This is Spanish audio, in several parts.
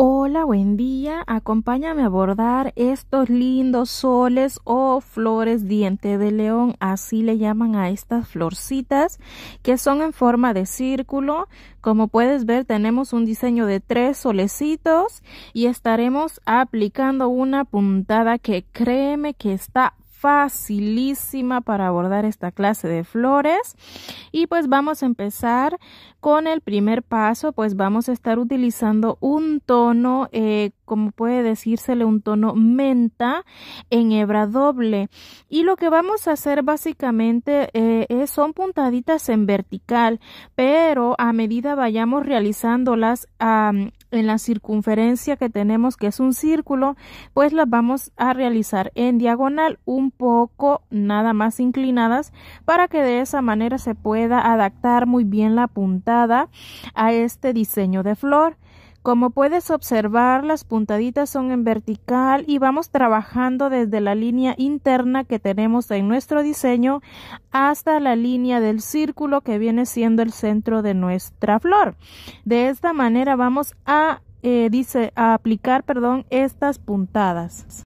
Hola, buen día. Acompáñame a abordar estos lindos soles o flores diente de león. Así le llaman a estas florcitas que son en forma de círculo. Como puedes ver, tenemos un diseño de tres solecitos y estaremos aplicando una puntada que créeme que está facilísima para abordar esta clase de flores y pues vamos a empezar con el primer paso pues vamos a estar utilizando un tono eh, como puede decírsele un tono menta en hebra doble y lo que vamos a hacer básicamente eh, son puntaditas en vertical pero a medida vayamos realizándolas a en la circunferencia que tenemos que es un círculo pues las vamos a realizar en diagonal un poco nada más inclinadas para que de esa manera se pueda adaptar muy bien la puntada a este diseño de flor como puedes observar, las puntaditas son en vertical y vamos trabajando desde la línea interna que tenemos en nuestro diseño hasta la línea del círculo que viene siendo el centro de nuestra flor. De esta manera vamos a, eh, dice, a aplicar perdón, estas puntadas.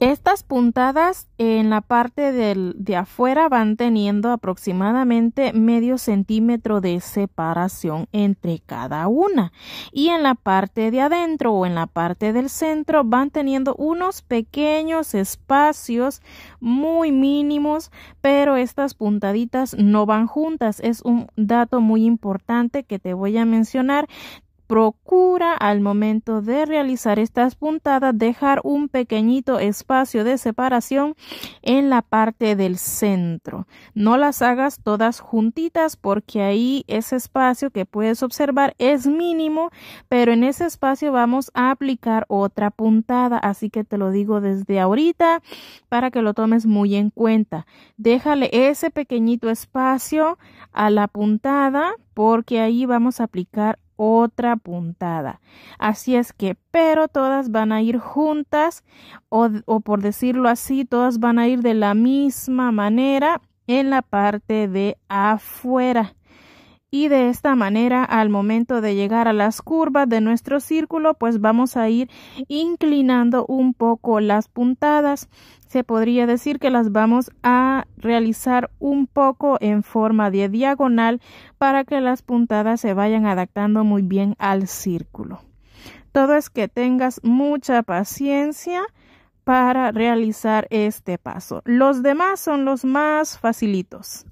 Estas puntadas en la parte de afuera van teniendo aproximadamente medio centímetro de separación entre cada una y en la parte de adentro o en la parte del centro van teniendo unos pequeños espacios muy mínimos pero estas puntaditas no van juntas es un dato muy importante que te voy a mencionar Procura al momento de realizar estas puntadas dejar un pequeñito espacio de separación en la parte del centro. No las hagas todas juntitas porque ahí ese espacio que puedes observar es mínimo, pero en ese espacio vamos a aplicar otra puntada. Así que te lo digo desde ahorita para que lo tomes muy en cuenta. Déjale ese pequeñito espacio a la puntada porque ahí vamos a aplicar otra puntada. Así es que, pero todas van a ir juntas o, por decirlo así, todas van a ir de la misma manera en la parte de afuera y de esta manera al momento de llegar a las curvas de nuestro círculo pues vamos a ir inclinando un poco las puntadas se podría decir que las vamos a realizar un poco en forma de diagonal para que las puntadas se vayan adaptando muy bien al círculo todo es que tengas mucha paciencia para realizar este paso los demás son los más facilitos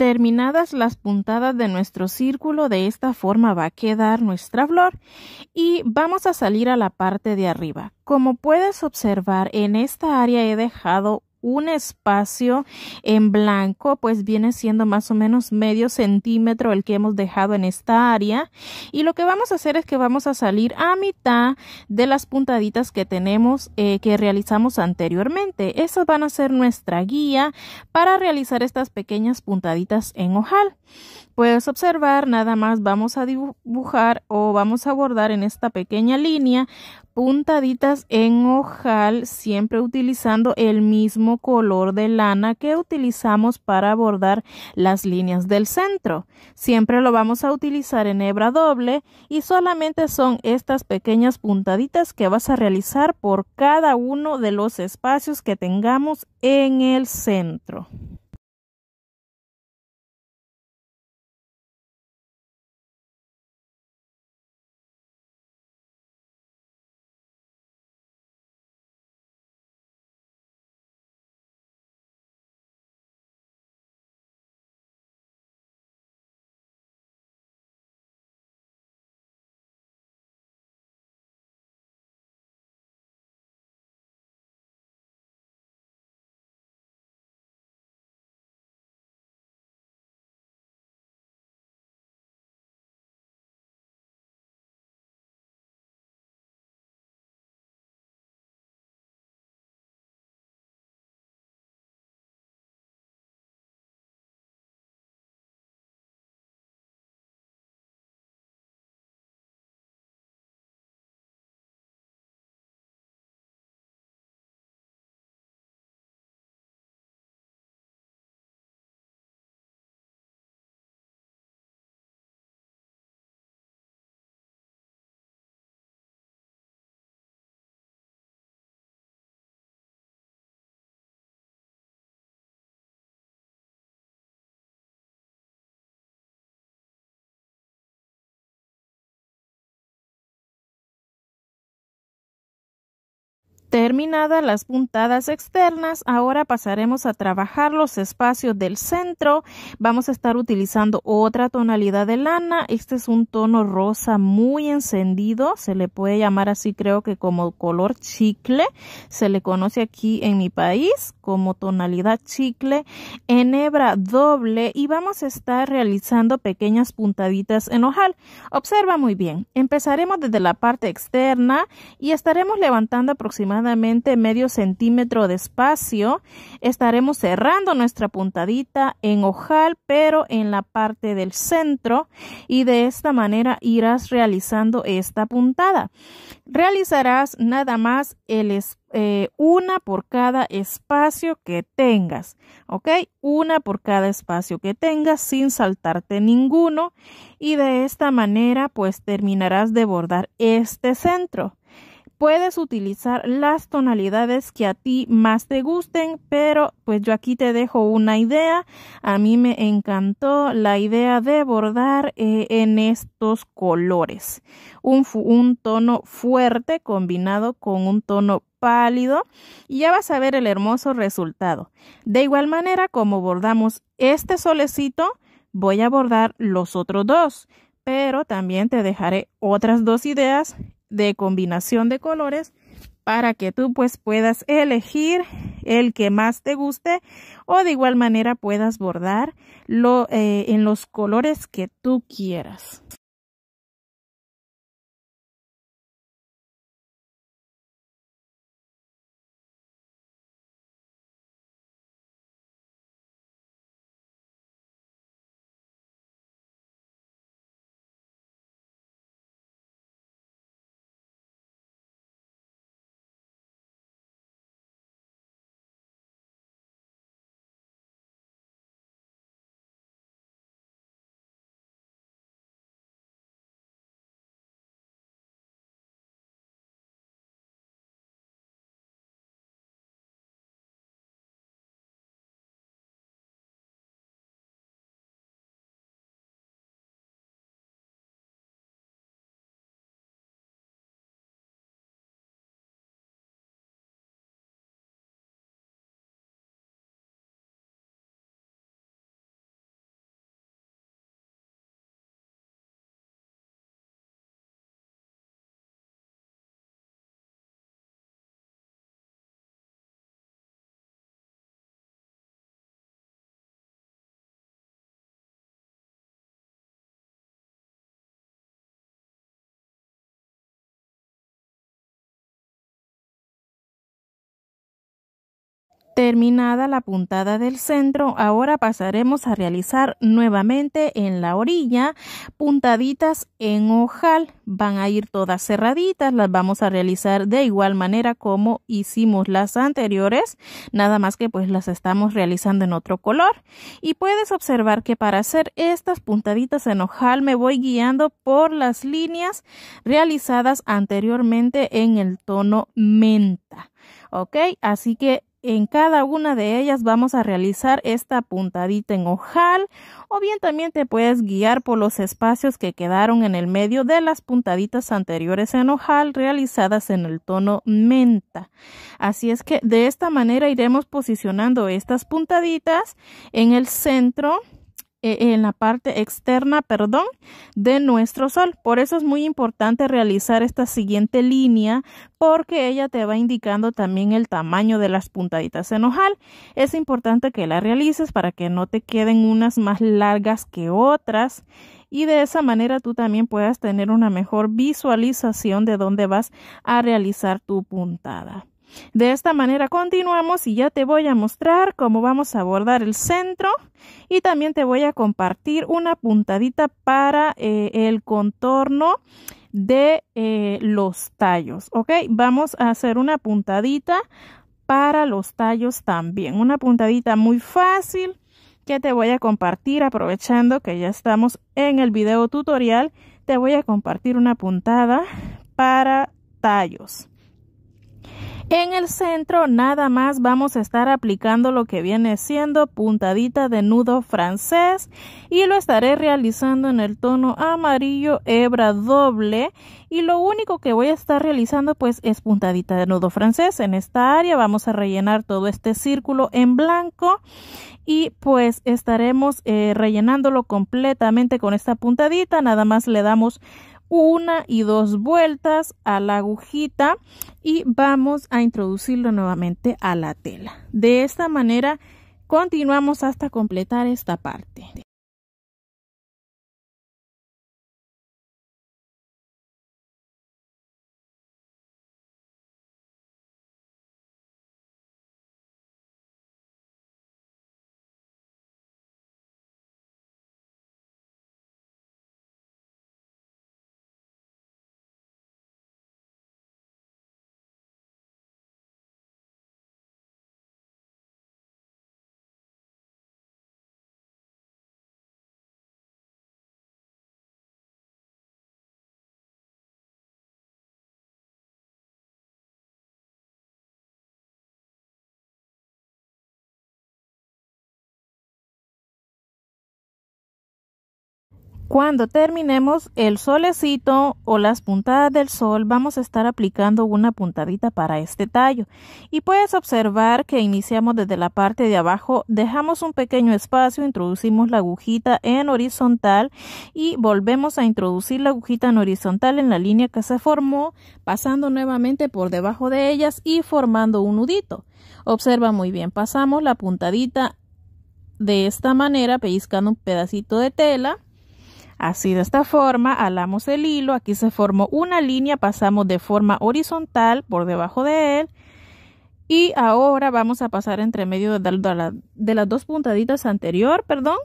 Terminadas las puntadas de nuestro círculo, de esta forma va a quedar nuestra flor y vamos a salir a la parte de arriba. Como puedes observar, en esta área he dejado un espacio en blanco, pues viene siendo más o menos medio centímetro el que hemos dejado en esta área. Y lo que vamos a hacer es que vamos a salir a mitad de las puntaditas que tenemos, eh, que realizamos anteriormente. Esas van a ser nuestra guía para realizar estas pequeñas puntaditas en ojal. Puedes observar, nada más vamos a dibujar o vamos a bordar en esta pequeña línea puntaditas en ojal, siempre utilizando el mismo color de lana que utilizamos para bordar las líneas del centro. Siempre lo vamos a utilizar en hebra doble y solamente son estas pequeñas puntaditas que vas a realizar por cada uno de los espacios que tengamos en el centro. Terminadas las puntadas externas, ahora pasaremos a trabajar los espacios del centro. Vamos a estar utilizando otra tonalidad de lana. Este es un tono rosa muy encendido. Se le puede llamar así creo que como color chicle. Se le conoce aquí en mi país como tonalidad chicle en hebra doble. Y vamos a estar realizando pequeñas puntaditas en ojal. Observa muy bien. Empezaremos desde la parte externa y estaremos levantando aproximadamente medio centímetro de espacio, estaremos cerrando nuestra puntadita en ojal, pero en la parte del centro y de esta manera irás realizando esta puntada. Realizarás nada más el eh, una por cada espacio que tengas, ¿ok? Una por cada espacio que tengas sin saltarte ninguno y de esta manera pues terminarás de bordar este centro puedes utilizar las tonalidades que a ti más te gusten, pero pues yo aquí te dejo una idea. A mí me encantó la idea de bordar eh, en estos colores. un tono fuerte combinado con un tono pálido y ya vas a ver el hermoso resultado. De igual manera como bordamos este solecito, voy a bordar los otros dos pero también te dejaré otras dos ideas de combinación de colores para que tú pues puedas elegir el que más te guste o de igual manera puedas bordar lo, eh, en los colores que tú quieras. Terminada la puntada del centro, ahora pasaremos a realizar nuevamente en la orilla puntaditas en ojal. Van a ir todas cerraditas, las vamos a realizar de igual manera como hicimos las anteriores, nada más que pues las estamos realizando en otro color. Y puedes observar que para hacer estas puntaditas en ojal me voy guiando por las líneas realizadas anteriormente en el tono menta. Ok, así que en cada una de ellas vamos a realizar esta puntadita en ojal o bien también te puedes guiar por los espacios que quedaron en el medio de las puntaditas anteriores en ojal realizadas en el tono menta. Así es que de esta manera iremos posicionando estas puntaditas en el centro eh, en la parte externa, perdón, de nuestro sol. Por eso es muy importante realizar esta siguiente línea porque ella te va indicando también el tamaño de las puntaditas en ojal. Es importante que la realices para que no te queden unas más largas que otras y de esa manera tú también puedas tener una mejor visualización de dónde vas a realizar tu puntada. De esta manera continuamos y ya te voy a mostrar cómo vamos a abordar el centro y también te voy a compartir una puntadita para eh, el contorno de eh, los tallos, ¿ok? Vamos a hacer una puntadita para los tallos también, una puntadita muy fácil que te voy a compartir aprovechando que ya estamos en el video tutorial, te voy a compartir una puntada para tallos. En el centro nada más vamos a estar aplicando lo que viene siendo puntadita de nudo francés y lo estaré realizando en el tono amarillo hebra doble y lo único que voy a estar realizando pues es puntadita de nudo francés en esta área vamos a rellenar todo este círculo en blanco y pues estaremos eh, rellenándolo completamente con esta puntadita nada más le damos una y dos vueltas a la agujita y vamos a introducirlo nuevamente a la tela. De esta manera continuamos hasta completar esta parte. Cuando terminemos el solecito o las puntadas del sol, vamos a estar aplicando una puntadita para este tallo. Y puedes observar que iniciamos desde la parte de abajo, dejamos un pequeño espacio, introducimos la agujita en horizontal y volvemos a introducir la agujita en horizontal en la línea que se formó, pasando nuevamente por debajo de ellas y formando un nudito. Observa muy bien, pasamos la puntadita de esta manera, pellizcando un pedacito de tela Así de esta forma alamos el hilo, aquí se formó una línea, pasamos de forma horizontal por debajo de él y ahora vamos a pasar entre medio de, de las dos puntaditas anterior, perdón,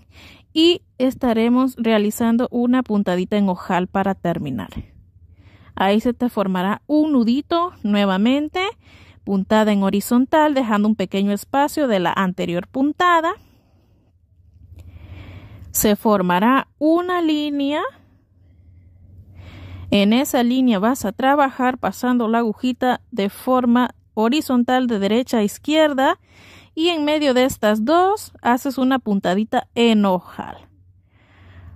y estaremos realizando una puntadita en ojal para terminar. Ahí se te formará un nudito nuevamente, puntada en horizontal, dejando un pequeño espacio de la anterior puntada se formará una línea. En esa línea vas a trabajar pasando la agujita de forma horizontal de derecha a izquierda y en medio de estas dos haces una puntadita en ojal.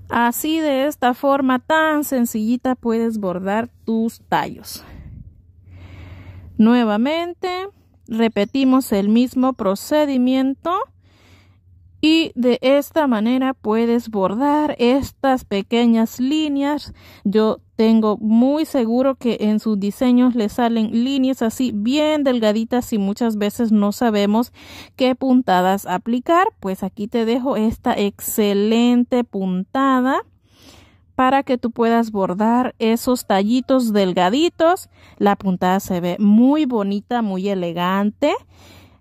Así de esta forma tan sencillita puedes bordar tus tallos. Nuevamente repetimos el mismo procedimiento y de esta manera puedes bordar estas pequeñas líneas. Yo tengo muy seguro que en sus diseños le salen líneas así bien delgaditas y muchas veces no sabemos qué puntadas aplicar. Pues aquí te dejo esta excelente puntada para que tú puedas bordar esos tallitos delgaditos. La puntada se ve muy bonita, muy elegante.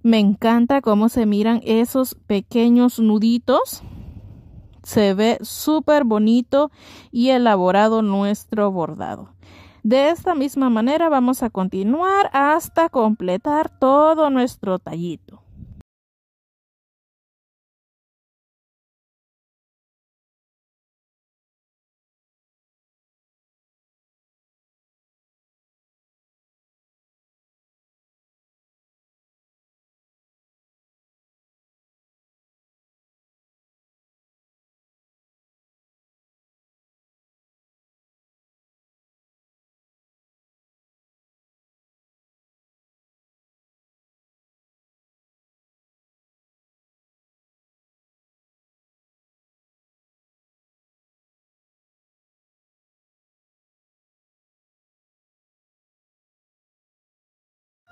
Me encanta cómo se miran esos pequeños nuditos. Se ve súper bonito y elaborado nuestro bordado. De esta misma manera vamos a continuar hasta completar todo nuestro tallito.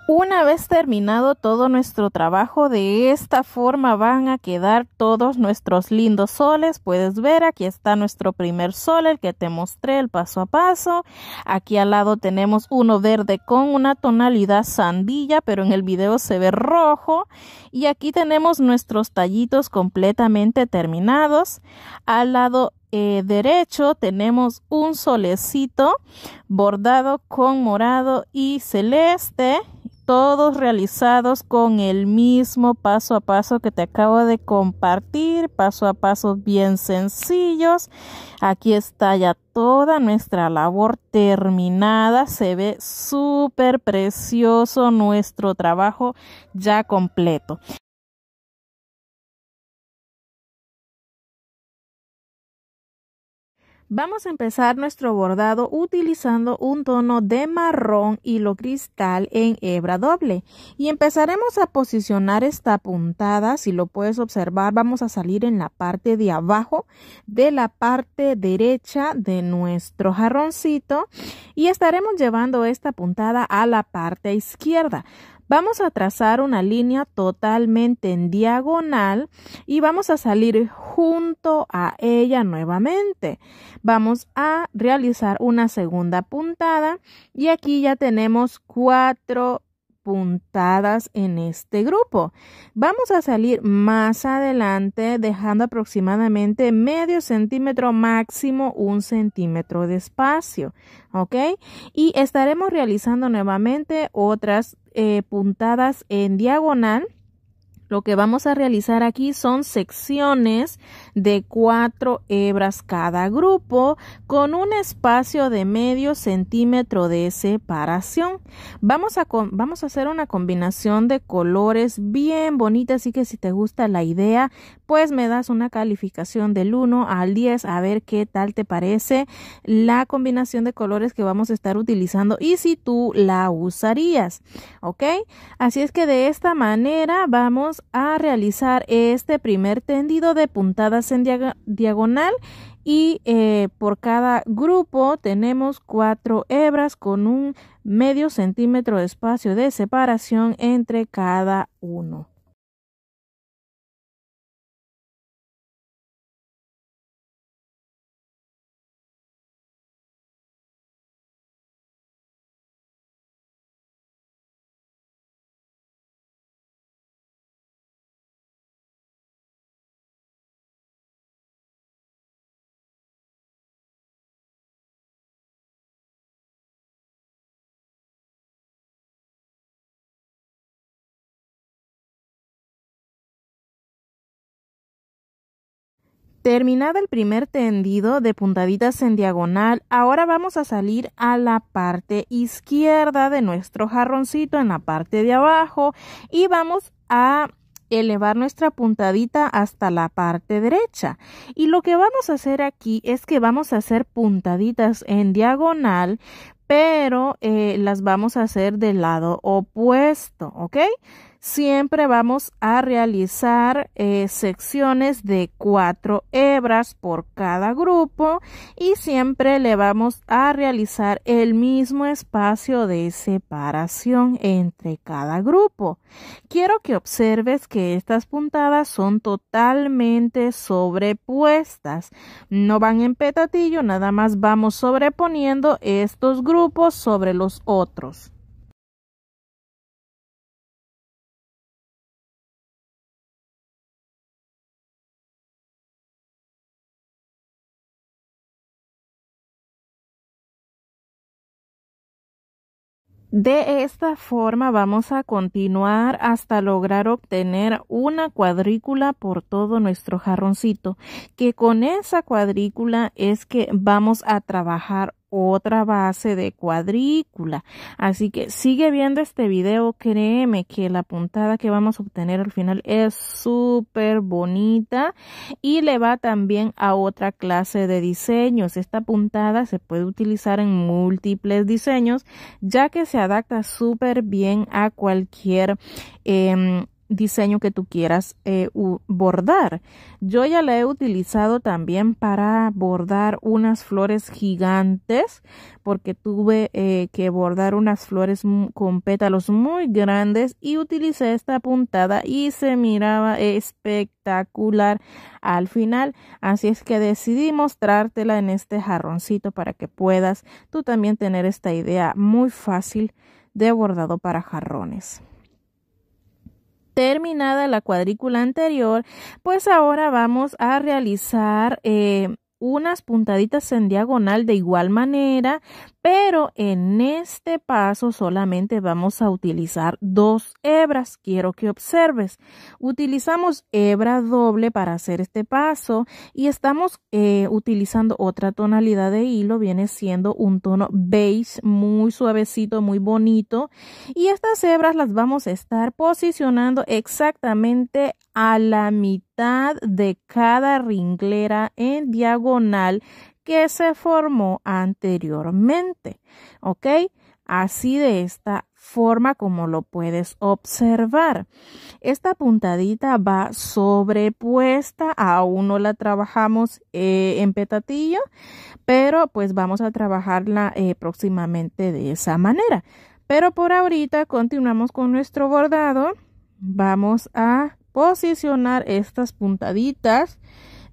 Una vez terminado todo nuestro trabajo, de esta forma van a quedar todos nuestros lindos soles. Puedes ver, aquí está nuestro primer sol, el que te mostré el paso a paso. Aquí al lado tenemos uno verde con una tonalidad sandilla, pero en el video se ve rojo. Y aquí tenemos nuestros tallitos completamente terminados. Al lado eh, derecho tenemos un solecito bordado con morado y celeste todos realizados con el mismo paso a paso que te acabo de compartir, paso a paso bien sencillos. Aquí está ya toda nuestra labor terminada, se ve súper precioso nuestro trabajo ya completo. Vamos a empezar nuestro bordado utilizando un tono de marrón hilo cristal en hebra doble y empezaremos a posicionar esta puntada, si lo puedes observar vamos a salir en la parte de abajo de la parte derecha de nuestro jarroncito y estaremos llevando esta puntada a la parte izquierda. Vamos a trazar una línea totalmente en diagonal y vamos a salir junto a ella nuevamente. Vamos a realizar una segunda puntada y aquí ya tenemos cuatro puntadas en este grupo. Vamos a salir más adelante dejando aproximadamente medio centímetro máximo un centímetro de espacio, ¿ok? Y estaremos realizando nuevamente otras eh, puntadas en diagonal lo que vamos a realizar aquí son secciones de cuatro hebras cada grupo con un espacio de medio centímetro de separación. Vamos a, vamos a hacer una combinación de colores bien bonita, así que si te gusta la idea, pues me das una calificación del 1 al 10 a ver qué tal te parece la combinación de colores que vamos a estar utilizando y si tú la usarías. ¿Ok? Así es que de esta manera vamos a realizar este primer tendido de puntadas en diagonal y eh, por cada grupo tenemos cuatro hebras con un medio centímetro de espacio de separación entre cada uno. Terminado el primer tendido de puntaditas en diagonal, ahora vamos a salir a la parte izquierda de nuestro jarroncito en la parte de abajo y vamos a elevar nuestra puntadita hasta la parte derecha y lo que vamos a hacer aquí es que vamos a hacer puntaditas en diagonal pero eh, las vamos a hacer del lado opuesto ok siempre vamos a realizar eh, secciones de cuatro hebras por cada grupo y siempre le vamos a realizar el mismo espacio de separación entre cada grupo. Quiero que observes que estas puntadas son totalmente sobrepuestas. No van en petatillo, nada más vamos sobreponiendo estos grupos sobre los otros. De esta forma vamos a continuar hasta lograr obtener una cuadrícula por todo nuestro jarroncito, que con esa cuadrícula es que vamos a trabajar otra base de cuadrícula. Así que sigue viendo este video, créeme que la puntada que vamos a obtener al final es súper bonita y le va también a otra clase de diseños. Esta puntada se puede utilizar en múltiples diseños ya que se adapta súper bien a cualquier em, diseño que tú quieras eh, bordar. Yo ya la he utilizado también para bordar unas flores gigantes porque tuve eh, que bordar unas flores con pétalos muy grandes y utilicé esta puntada y se miraba espectacular al final. Así es que decidí mostrártela en este jarroncito para que puedas tú también tener esta idea muy fácil de bordado para jarrones terminada la cuadrícula anterior, pues ahora vamos a realizar eh, unas puntaditas en diagonal de igual manera pero en este paso solamente vamos a utilizar dos hebras. Quiero que observes. Utilizamos hebra doble para hacer este paso y estamos eh, utilizando otra tonalidad de hilo. Viene siendo un tono beige muy suavecito, muy bonito. Y estas hebras las vamos a estar posicionando exactamente a la mitad de cada ringlera en diagonal que se formó anteriormente. ¿Ok? Así de esta forma como lo puedes observar. Esta puntadita va sobrepuesta, aún no la trabajamos eh, en petatillo, pero pues vamos a trabajarla eh, próximamente de esa manera. Pero por ahorita continuamos con nuestro bordado. Vamos a posicionar estas puntaditas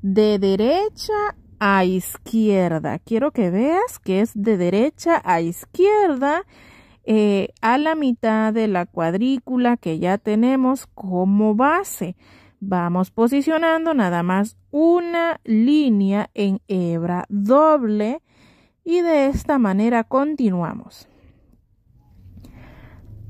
de derecha a izquierda. Quiero que veas que es de derecha a izquierda eh, a la mitad de la cuadrícula que ya tenemos como base. Vamos posicionando nada más una línea en hebra doble y de esta manera continuamos.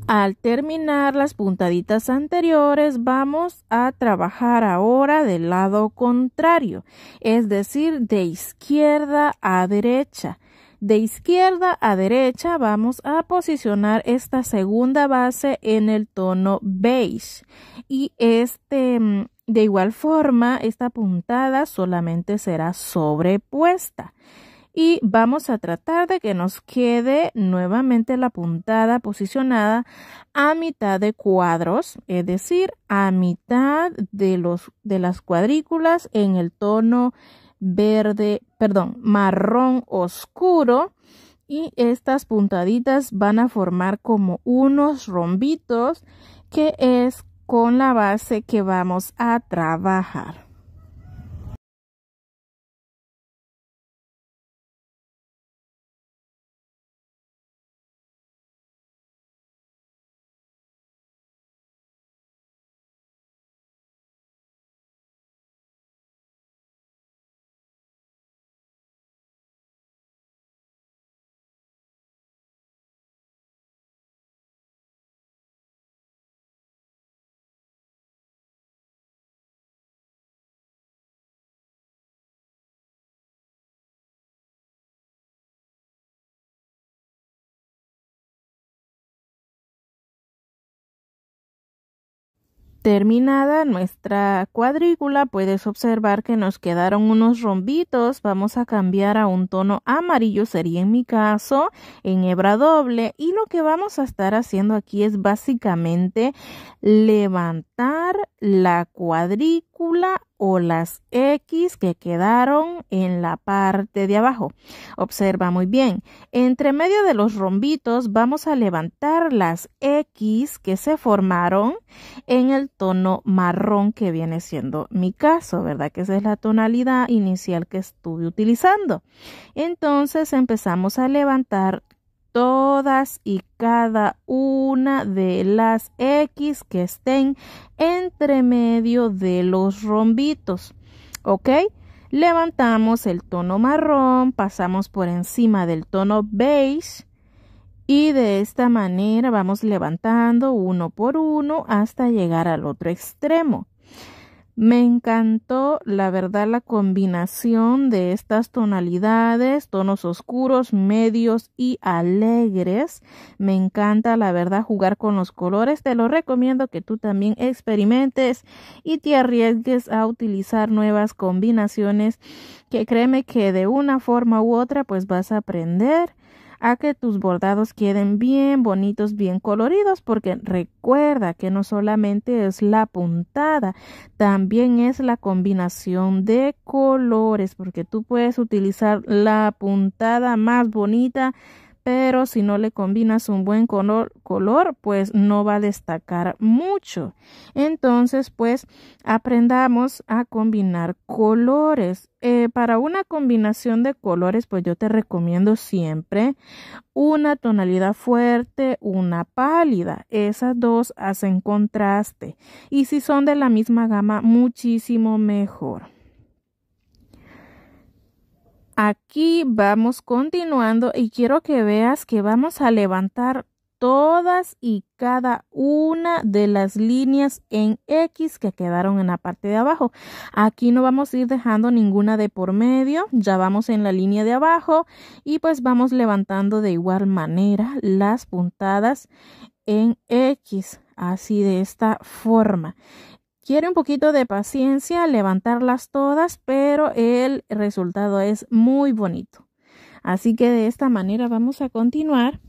Al terminar las puntaditas anteriores vamos a trabajar ahora del lado contrario, es decir, de izquierda a derecha. De izquierda a derecha vamos a posicionar esta segunda base en el tono beige y este mm, de igual forma esta puntada solamente será sobrepuesta y vamos a tratar de que nos quede nuevamente la puntada posicionada a mitad de cuadros, es decir, a mitad de, los, de las cuadrículas en el tono verde, perdón, marrón oscuro y estas puntaditas van a formar como unos rombitos que es con la base que vamos a trabajar. Terminada nuestra cuadrícula, puedes observar que nos quedaron unos rombitos. Vamos a cambiar a un tono amarillo, sería en mi caso, en hebra doble. Y lo que vamos a estar haciendo aquí es básicamente levantar la cuadrícula o las X que quedaron en la parte de abajo. Observa muy bien. Entre medio de los rombitos vamos a levantar las X que se formaron en el tono marrón que viene siendo mi caso, ¿verdad? Que esa es la tonalidad inicial que estuve utilizando. Entonces empezamos a levantar todas y cada una de las X que estén entre medio de los rombitos. ¿Ok? Levantamos el tono marrón, pasamos por encima del tono beige y de esta manera vamos levantando uno por uno hasta llegar al otro extremo. Me encantó, la verdad, la combinación de estas tonalidades, tonos oscuros, medios y alegres. Me encanta, la verdad, jugar con los colores. Te lo recomiendo que tú también experimentes y te arriesgues a utilizar nuevas combinaciones que créeme que de una forma u otra pues vas a aprender a que tus bordados queden bien bonitos, bien coloridos, porque recuerda que no solamente es la puntada, también es la combinación de colores, porque tú puedes utilizar la puntada más bonita pero si no le combinas un buen color, pues no va a destacar mucho. Entonces, pues aprendamos a combinar colores. Eh, para una combinación de colores, pues yo te recomiendo siempre una tonalidad fuerte, una pálida. Esas dos hacen contraste. Y si son de la misma gama, muchísimo mejor. Aquí vamos continuando y quiero que veas que vamos a levantar todas y cada una de las líneas en X que quedaron en la parte de abajo. Aquí no vamos a ir dejando ninguna de por medio, ya vamos en la línea de abajo y pues vamos levantando de igual manera las puntadas en X, así de esta forma. Quiere un poquito de paciencia, levantarlas todas, pero el resultado es muy bonito. Así que de esta manera vamos a continuar.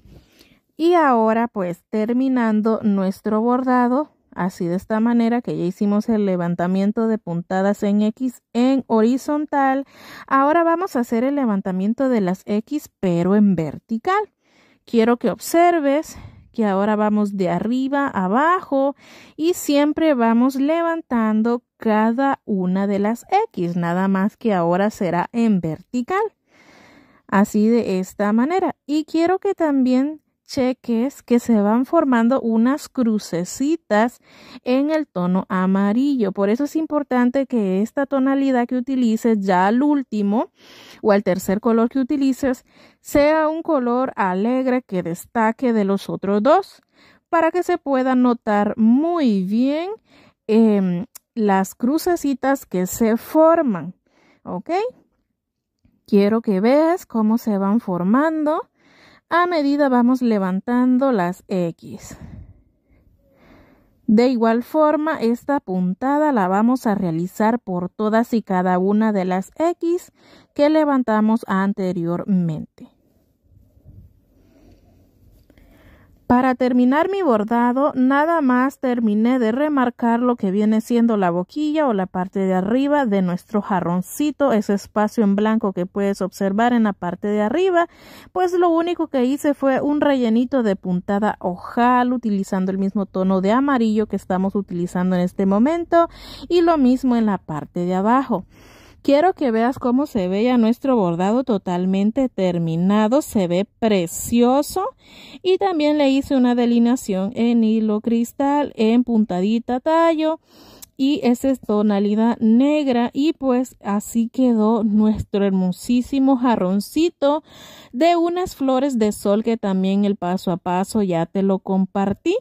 Y ahora pues terminando nuestro bordado, así de esta manera que ya hicimos el levantamiento de puntadas en X en horizontal, ahora vamos a hacer el levantamiento de las X pero en vertical. Quiero que observes que ahora vamos de arriba abajo y siempre vamos levantando cada una de las X, nada más que ahora será en vertical. Así de esta manera. Y quiero que también que se van formando unas crucecitas en el tono amarillo. Por eso es importante que esta tonalidad que utilices ya al último o al tercer color que utilices sea un color alegre que destaque de los otros dos para que se pueda notar muy bien em, las crucecitas que se forman. ¿Ok? Quiero que veas cómo se van formando a medida vamos levantando las X. De igual forma, esta puntada la vamos a realizar por todas y cada una de las X que levantamos anteriormente. Para terminar mi bordado, nada más terminé de remarcar lo que viene siendo la boquilla o la parte de arriba de nuestro jarroncito, ese espacio en blanco que puedes observar en la parte de arriba, pues lo único que hice fue un rellenito de puntada ojal utilizando el mismo tono de amarillo que estamos utilizando en este momento y lo mismo en la parte de abajo. Quiero que veas cómo se ve ya nuestro bordado totalmente terminado, se ve precioso y también le hice una delineación en hilo cristal, en puntadita tallo y esa es tonalidad negra y pues así quedó nuestro hermosísimo jarroncito de unas flores de sol que también el paso a paso ya te lo compartí.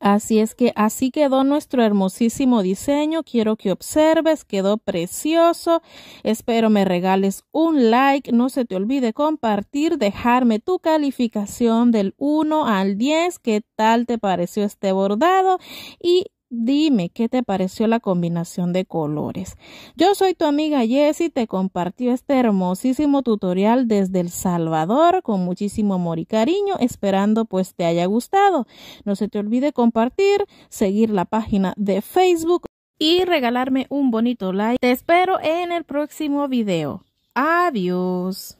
Así es que así quedó nuestro hermosísimo diseño. Quiero que observes, quedó precioso. Espero me regales un like. No se te olvide compartir, dejarme tu calificación del 1 al 10. ¿Qué tal te pareció este bordado? Y Dime qué te pareció la combinación de colores. Yo soy tu amiga Jessy, te compartió este hermosísimo tutorial desde El Salvador con muchísimo amor y cariño, esperando pues te haya gustado. No se te olvide compartir, seguir la página de Facebook y regalarme un bonito like. Te espero en el próximo video. Adiós.